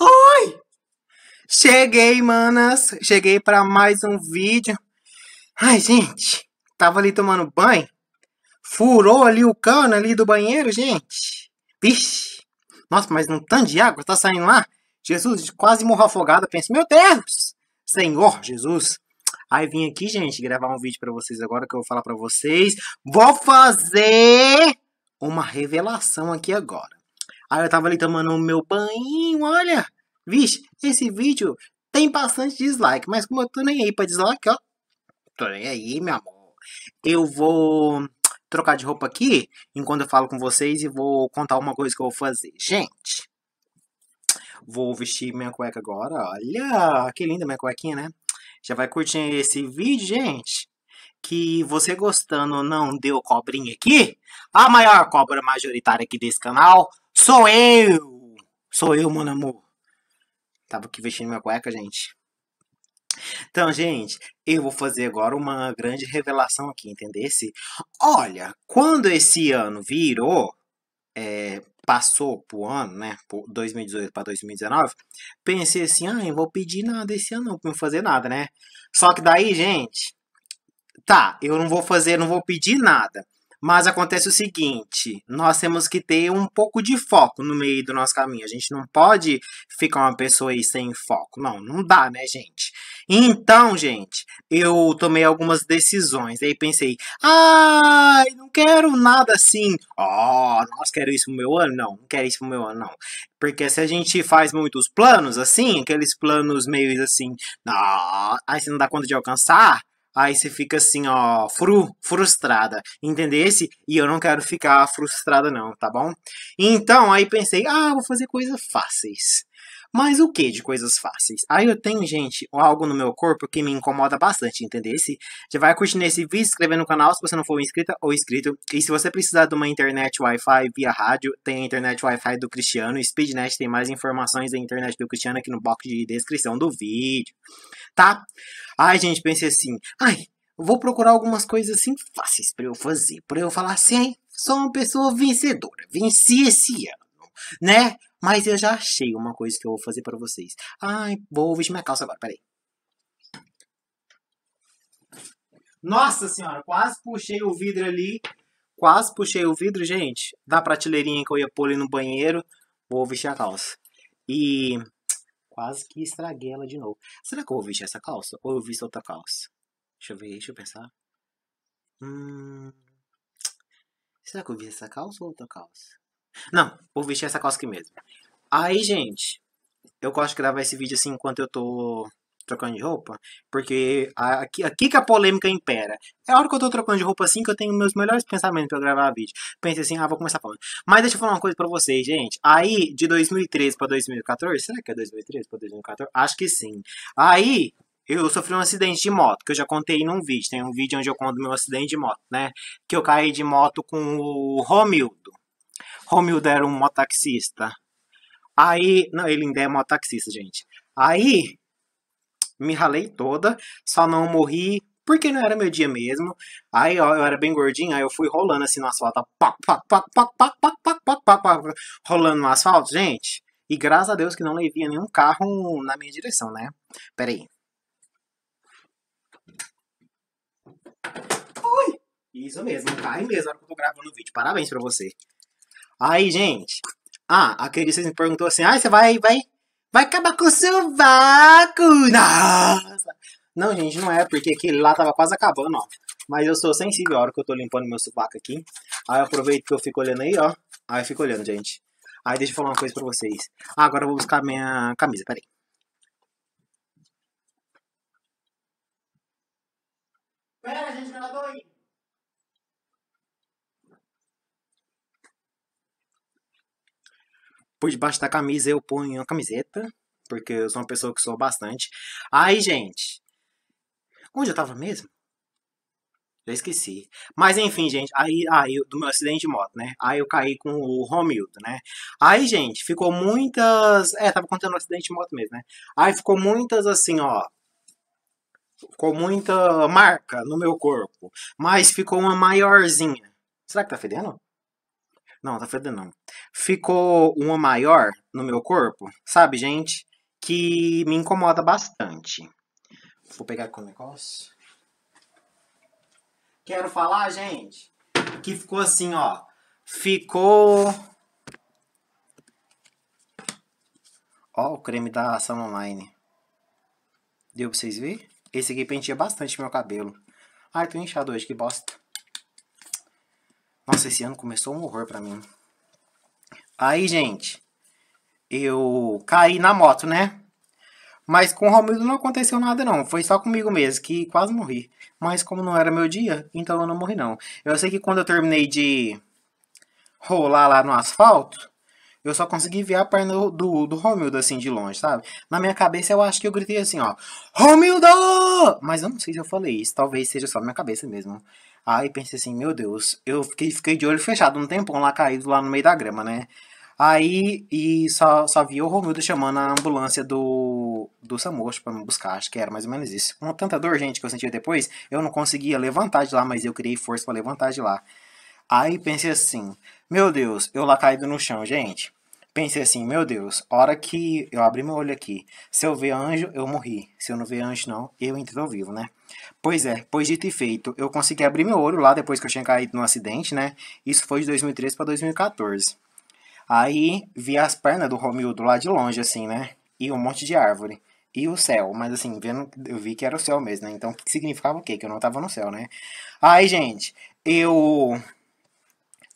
Oi! Cheguei, manas. Cheguei para mais um vídeo. Ai, gente, tava ali tomando banho. Furou ali o cano ali do banheiro, gente. Vixe. Nossa, mas um tanto de água tá saindo lá. Jesus quase morro afogado. Pensa, meu Deus! Senhor Jesus. Aí vim aqui, gente, gravar um vídeo para vocês agora que eu vou falar para vocês. Vou fazer uma revelação aqui agora. Aí eu tava ali tomando o meu banho, olha. Vixe, esse vídeo tem bastante dislike, mas como eu tô nem aí pra dislike, ó. Tô nem aí, meu amor. Eu vou trocar de roupa aqui enquanto eu falo com vocês e vou contar uma coisa que eu vou fazer. Gente, vou vestir minha cueca agora. Olha, que linda minha cuequinha, né? Já vai curtir esse vídeo, gente. Que você gostando ou não deu cobrinha aqui, a maior cobra majoritária aqui desse canal, Sou eu! Sou eu, mano amor. Tava aqui vestindo minha cueca, gente. Então, gente, eu vou fazer agora uma grande revelação aqui, entendesse? Olha, quando esse ano virou, é, passou pro ano, né, por 2018 para 2019, pensei assim, ah, eu vou pedir nada esse ano não, pra não fazer nada, né? Só que daí, gente, tá, eu não vou fazer, não vou pedir nada. Mas acontece o seguinte: nós temos que ter um pouco de foco no meio do nosso caminho. A gente não pode ficar uma pessoa aí sem foco. Não, não dá, né, gente? Então, gente, eu tomei algumas decisões. Aí pensei, ai, ah, não quero nada assim. Ó, oh, nós quero isso pro meu ano? Não, não quero isso pro meu ano, não. Porque se a gente faz muitos planos assim, aqueles planos meio assim, ah, aí você não dá conta de alcançar, Aí você fica assim, ó, fru, frustrada, entendesse? E eu não quero ficar frustrada não, tá bom? Então, aí pensei, ah, vou fazer coisas fáceis. Mas o que de coisas fáceis? Aí eu tenho, gente, algo no meu corpo que me incomoda bastante, entendeu? Já vai curtindo esse vídeo, se inscrever no canal se você não for inscrita ou inscrito. E se você precisar de uma internet Wi-Fi via rádio, tem a internet Wi-Fi do Cristiano. Speednet tem mais informações da internet do Cristiano aqui no box de descrição do vídeo, tá? Ai, gente, pensei assim, ai, vou procurar algumas coisas assim fáceis para eu fazer, para eu falar assim, hein? sou uma pessoa vencedora, venci esse ano, né? Mas eu já achei uma coisa que eu vou fazer para vocês. Ai, vou vestir minha calça agora, peraí. Nossa senhora, quase puxei o vidro ali. Quase puxei o vidro, gente, da prateleirinha que eu ia pôr ali no banheiro. Vou vestir a calça. E quase que estraguei ela de novo. Será que eu vou vestir essa calça? Ou eu visto outra calça? Deixa eu ver, deixa eu pensar. Hum... Será que eu vi essa calça ou outra calça? Não, vou vestir essa calça aqui mesmo. Aí, gente, eu gosto de gravar esse vídeo assim enquanto eu tô trocando de roupa, porque aqui, aqui que a polêmica impera. É a hora que eu tô trocando de roupa assim que eu tenho meus melhores pensamentos pra gravar vídeo. Pensei assim, ah, vou começar falando. Mas deixa eu falar uma coisa pra vocês, gente. Aí, de 2013 pra 2014, será que é 2013 pra 2014? Acho que sim. Aí, eu sofri um acidente de moto, que eu já contei num vídeo. Tem um vídeo onde eu conto meu acidente de moto, né? Que eu caí de moto com o Romildo. Romildo era um motaxista. Aí, não, ele ainda é motaxista, gente. Aí, me ralei toda, só não morri porque não era meu dia mesmo. Aí, ó, eu era bem gordinho, aí eu fui rolando assim no asfalto, rolando no asfalto, gente. E graças a Deus que não levia nenhum carro na minha direção, né? Pera aí. Isso mesmo, cai mesmo Agora que eu tô gravando o vídeo. Parabéns pra você. Aí, gente. Ah, aquele você me perguntou assim: ah, você vai, vai, vai acabar com o seu vácuo! Nossa! Não, gente, não é, porque aquele lá tava quase acabando, ó. Mas eu sou sensível a hora que eu tô limpando meu sovaco aqui. Aí eu aproveito que eu fico olhando aí, ó. Aí eu fico olhando, gente. Aí deixa eu falar uma coisa pra vocês. Ah, agora eu vou buscar minha camisa, peraí. Pera, gente, eu tô aí. por debaixo da camisa eu ponho uma camiseta, porque eu sou uma pessoa que sou bastante. Aí, gente, onde eu tava mesmo? Já esqueci. Mas enfim, gente, aí, aí do meu acidente de moto, né? Aí eu caí com o Romildo, né? Aí, gente, ficou muitas. É, tava contando o acidente de moto mesmo, né? Aí ficou muitas assim, ó. Ficou muita marca no meu corpo. Mas ficou uma maiorzinha. Será que tá fedendo? Não, tá fedendo não ficou uma maior no meu corpo, sabe, gente? Que me incomoda bastante. Vou pegar com o negócio. Quero falar, gente, que ficou assim, ó. Ficou. Ó, o creme da ação online. Deu pra vocês verem? Esse aqui penteia bastante meu cabelo. Ai, tô inchado hoje, que bosta. Nossa, esse ano começou um horror pra mim. Aí, gente, eu caí na moto, né? Mas com o Romildo não aconteceu nada, não. Foi só comigo mesmo, que quase morri. Mas como não era meu dia, então eu não morri, não. Eu sei que quando eu terminei de rolar lá no asfalto, eu só consegui ver a perna do, do Romildo, assim, de longe, sabe? Na minha cabeça, eu acho que eu gritei assim, ó. Romildo! Mas eu não sei se eu falei isso. Talvez seja só na minha cabeça mesmo. Aí pensei assim, meu Deus. Eu fiquei, fiquei de olho fechado um tempão lá, caído lá no meio da grama, né? Aí, e só, só vi o Romildo chamando a ambulância do, do Samu pra me buscar, acho que era mais ou menos isso. Com tanta dor, gente, que eu sentia depois, eu não conseguia levantar de lá, mas eu criei força para levantar de lá. Aí pensei assim, meu Deus, eu lá caído no chão, gente. Pensei assim, meu Deus, hora que eu abri meu olho aqui, se eu ver anjo, eu morri. Se eu não ver anjo, não, eu entro ao vivo, né? Pois é, pois dito e feito, eu consegui abrir meu olho lá depois que eu tinha caído no acidente, né? Isso foi de 2013 para 2014. Aí vi as pernas do Romildo lá de longe, assim, né? E um monte de árvore. E o céu, mas assim, vendo, eu vi que era o céu mesmo, né? Então, que significava o quê? Que eu não tava no céu, né? Aí, gente, eu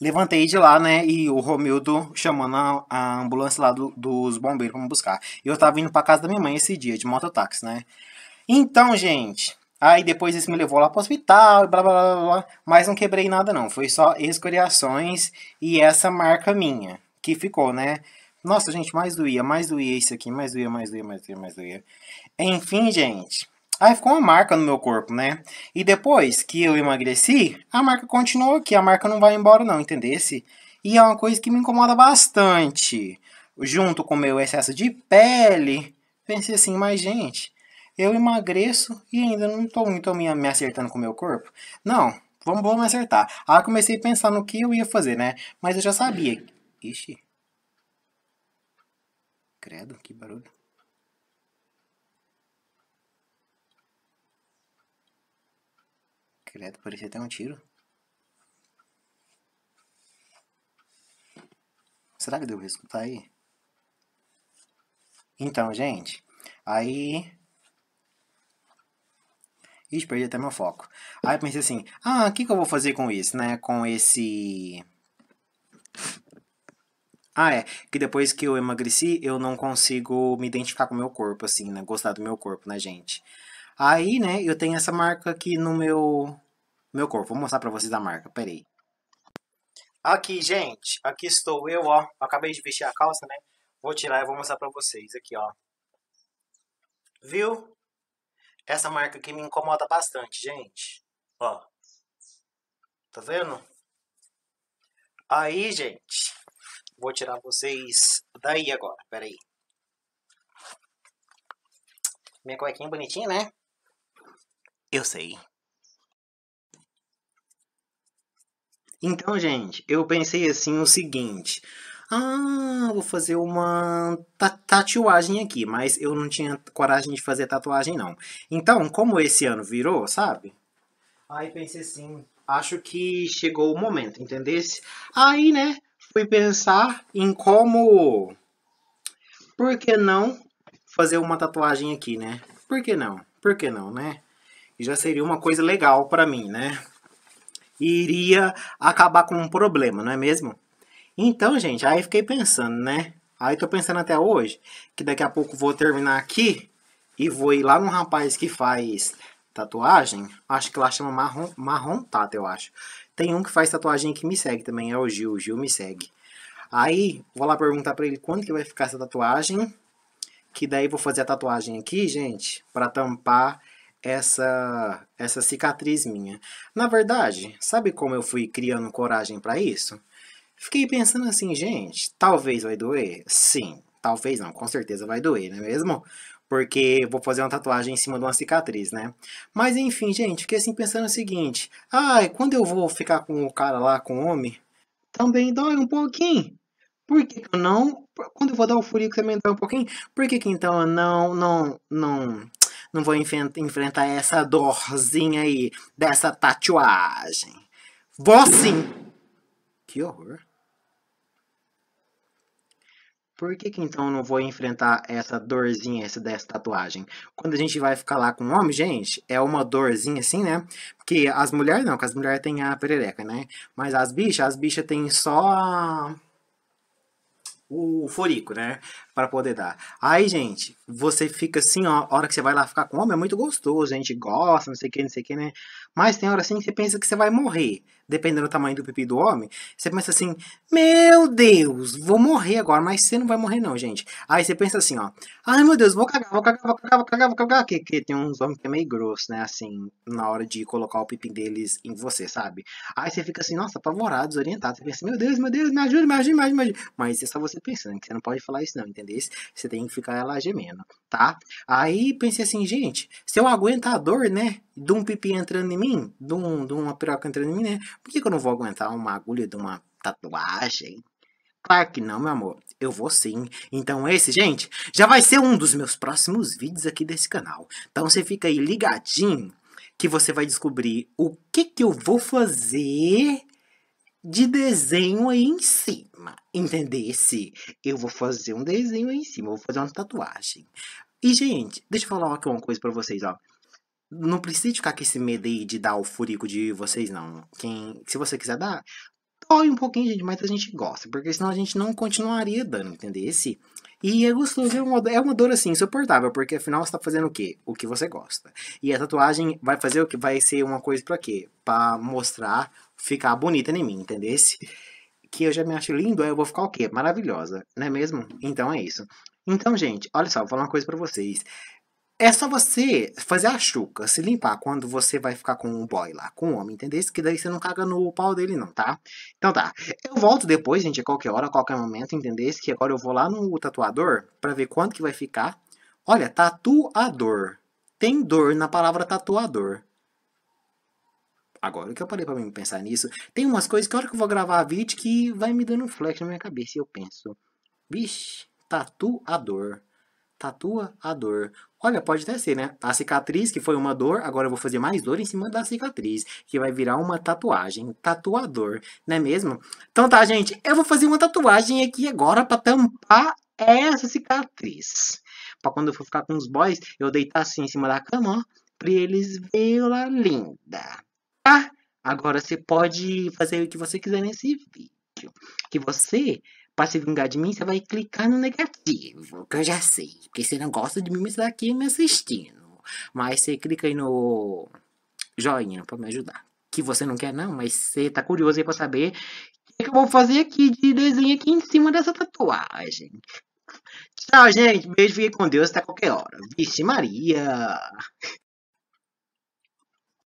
Levantei de lá, né? E o Romildo chamando a, a ambulância lá do, dos bombeiros pra me buscar. Eu tava indo pra casa da minha mãe esse dia, de mototáxi, né? Então, gente, Aí depois eles me levou lá pro hospital, blá blá blá blá, mas não quebrei nada não, foi só escoriações e essa marca minha, que ficou, né? Nossa, gente, mais doía, mais doía isso aqui, mais doía, mais doía, mais doía, mais doía. Enfim, gente, Aí ficou uma marca no meu corpo, né? E depois que eu emagreci, a marca continuou aqui, a marca não vai embora não, entendesse? E é uma coisa que me incomoda bastante. Junto com o meu excesso de pele, pensei assim, mas gente, eu emagreço e ainda não estou muito me, me acertando com o meu corpo. Não, vamos, vamos acertar. Aí comecei a pensar no que eu ia fazer, né? Mas eu já sabia. Ixi. Credo, que barulho. Credo, parecia até um tiro. Será que deu risco? Tá aí? Então, gente, aí. Ixi, perdi até meu foco. Aí eu pensei assim: ah, o que, que eu vou fazer com isso, né? Com esse. Ah, é. Que depois que eu emagreci, eu não consigo me identificar com o meu corpo, assim, né? Gostar do meu corpo, né, gente? Aí, né, eu tenho essa marca aqui no meu meu corpo. Vou mostrar pra vocês a marca, peraí. Aqui, gente, aqui estou eu, ó. Acabei de vestir a calça, né? Vou tirar e vou mostrar pra vocês aqui, ó. Viu? Essa marca aqui me incomoda bastante, gente. Ó. Tá vendo? Aí, gente. Vou tirar vocês daí agora. peraí Minha cuequinha bonitinha, né? Eu sei. Então, gente, eu pensei assim o seguinte. Ah, vou fazer uma tatuagem aqui, mas eu não tinha coragem de fazer tatuagem não. Então, como esse ano virou, sabe? Aí pensei assim, acho que chegou o momento, entendesse? Aí, né, fui pensar em como por que não fazer uma tatuagem aqui, né? Por que não? Por que não, né? Já seria uma coisa legal para mim, né? iria acabar com um problema, não é mesmo? Então, gente, aí fiquei pensando, né? Aí tô pensando até hoje, que daqui a pouco vou terminar aqui e vou ir lá num rapaz que faz tatuagem, acho que lá chama Marrom, Marrom Tata, eu acho. Tem um que faz tatuagem que me segue também, é o Gil, o Gil me segue. Aí, vou lá perguntar pra ele quando que vai ficar essa tatuagem, que daí vou fazer a tatuagem aqui, gente, para tampar essa essa cicatriz minha. Na verdade, sabe como eu fui criando coragem para isso? Fiquei pensando assim, gente, talvez vai doer? Sim, talvez não, com certeza vai doer, não é mesmo? Porque vou fazer uma tatuagem em cima de uma cicatriz, né? Mas enfim, gente, fiquei assim pensando o seguinte: ai, ah, quando eu vou ficar com o cara lá, com o homem, também dói um pouquinho. Por que eu não. Quando eu vou dar o furico também dói um pouquinho? Por que, que então eu não, não, não não vou enfrentar essa dorzinha aí dessa tatuagem. Vou sim! Que horror! Por que, que então não vou enfrentar essa dorzinha essa dessa tatuagem? Quando a gente vai ficar lá com o homem, gente, é uma dorzinha assim, né? Porque as mulheres não, porque as mulheres têm a perereca, né? Mas as bichas, as bichas têm só o furico, né? Para poder dar. Aí, gente, você fica assim, ó, a hora que você vai lá ficar com homem, é muito gostoso, a gente gosta, não sei o que, não sei o que, né? Mas tem hora assim que você pensa que você vai morrer. Dependendo do tamanho do pipi do homem, você pensa assim: Meu Deus, vou morrer agora. Mas você não vai morrer, não, gente. Aí você pensa assim: Ó, ai meu Deus, vou cagar, vou cagar, vou cagar, vou cagar, vou cagar. Que, que tem uns homens que é meio grosso, né? Assim, na hora de colocar o pipi deles em você, sabe? Aí você fica assim: Nossa, apavorado, desorientado. Você pensa: Meu Deus, meu Deus, me ajuda, me ajuda, me ajuda, me ajuda. Mas é só você pensando que você não pode falar isso, não, entendeu? Você tem que ficar lá gemendo, tá? Aí pensei assim: Gente, se eu a dor, né? de um pipi entrando em mim, de, um, de uma piroca entrando em mim, né? Por que, que eu não vou aguentar uma agulha de uma tatuagem? Claro que não, meu amor. Eu vou sim. Então esse, gente, já vai ser um dos meus próximos vídeos aqui desse canal. Então você fica aí ligadinho que você vai descobrir o que que eu vou fazer de desenho aí em cima. Entendesse? Eu vou fazer um desenho aí em cima, vou fazer uma tatuagem. E, gente, deixa eu falar aqui uma coisa pra vocês, ó. Não precisa ficar com esse medo aí de dar o furico de vocês, não. Quem, se você quiser dar, dói um pouquinho, gente, mas a gente gosta, porque senão a gente não continuaria dando, entendeu? Esse, e é gostoso, é uma, é uma dor assim, insuportável, porque afinal você tá fazendo o quê? O que você gosta. E a tatuagem vai fazer o que? Vai ser uma coisa para quê? Pra mostrar, ficar bonita em mim, entendeu? Que eu já me acho lindo, aí eu vou ficar o quê? Maravilhosa, não é mesmo? Então é isso. Então, gente, olha só, vou falar uma coisa para vocês. É só você fazer a chuca, se limpar quando você vai ficar com o um boy lá, com o um homem, entendeu? Que daí você não caga no pau dele, não, tá? Então tá. Eu volto depois, gente, a qualquer hora, a qualquer momento, entendeu? Que agora eu vou lá no tatuador para ver quanto que vai ficar. Olha, tatuador. Tem dor na palavra tatuador. Agora que eu parei pra mim pensar nisso, tem umas coisas que a hora que eu vou gravar vídeo que vai me dando um flash na minha cabeça e eu penso, vixe, tatuador tatua a dor. Olha, pode até ser, né? A cicatriz, que foi uma dor, agora eu vou fazer mais dor em cima da cicatriz, que vai virar uma tatuagem. Tatuador, não é mesmo? Então tá, gente, eu vou fazer uma tatuagem aqui agora para tampar essa cicatriz. Pra quando eu for ficar com os boys, eu deitar assim em cima da cama, ó, pra eles verem ela linda. Tá? Agora você pode fazer o que você quiser nesse vídeo. Que você pra se vingar de mim, você vai clicar no negativo, que eu já sei. Porque você não gosta de mim, mas tá aqui me assistindo. Mas você clica aí no joinha pra me ajudar. Que você não quer não, mas você tá curioso aí pra saber o que, que eu vou fazer aqui de desenho aqui em cima dessa tatuagem. Tchau, gente. Beijo, fique com Deus até qualquer hora. Vixe Maria!